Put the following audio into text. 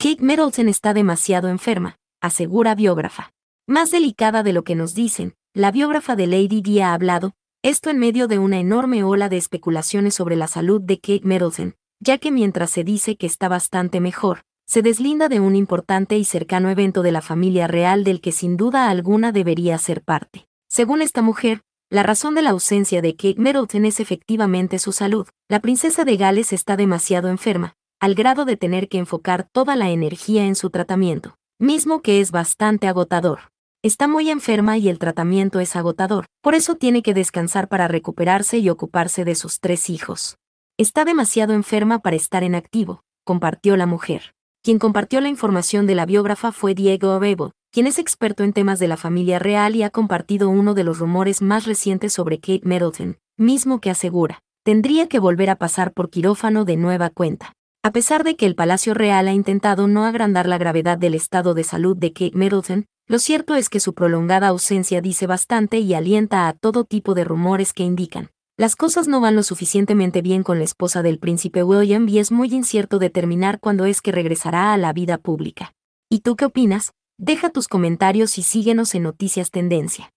Kate Middleton está demasiado enferma, asegura biógrafa. Más delicada de lo que nos dicen, la biógrafa de Lady Di ha hablado, esto en medio de una enorme ola de especulaciones sobre la salud de Kate Middleton, ya que mientras se dice que está bastante mejor, se deslinda de un importante y cercano evento de la familia real del que sin duda alguna debería ser parte. Según esta mujer, la razón de la ausencia de Kate Middleton es efectivamente su salud. La princesa de Gales está demasiado enferma, al grado de tener que enfocar toda la energía en su tratamiento, mismo que es bastante agotador. Está muy enferma y el tratamiento es agotador, por eso tiene que descansar para recuperarse y ocuparse de sus tres hijos. Está demasiado enferma para estar en activo, compartió la mujer. Quien compartió la información de la biógrafa fue Diego Abebo, quien es experto en temas de la familia real y ha compartido uno de los rumores más recientes sobre Kate Middleton, mismo que asegura, tendría que volver a pasar por quirófano de nueva cuenta. A pesar de que el Palacio Real ha intentado no agrandar la gravedad del estado de salud de Kate Middleton, lo cierto es que su prolongada ausencia dice bastante y alienta a todo tipo de rumores que indican. Las cosas no van lo suficientemente bien con la esposa del príncipe William y es muy incierto determinar cuándo es que regresará a la vida pública. ¿Y tú qué opinas? Deja tus comentarios y síguenos en Noticias Tendencia.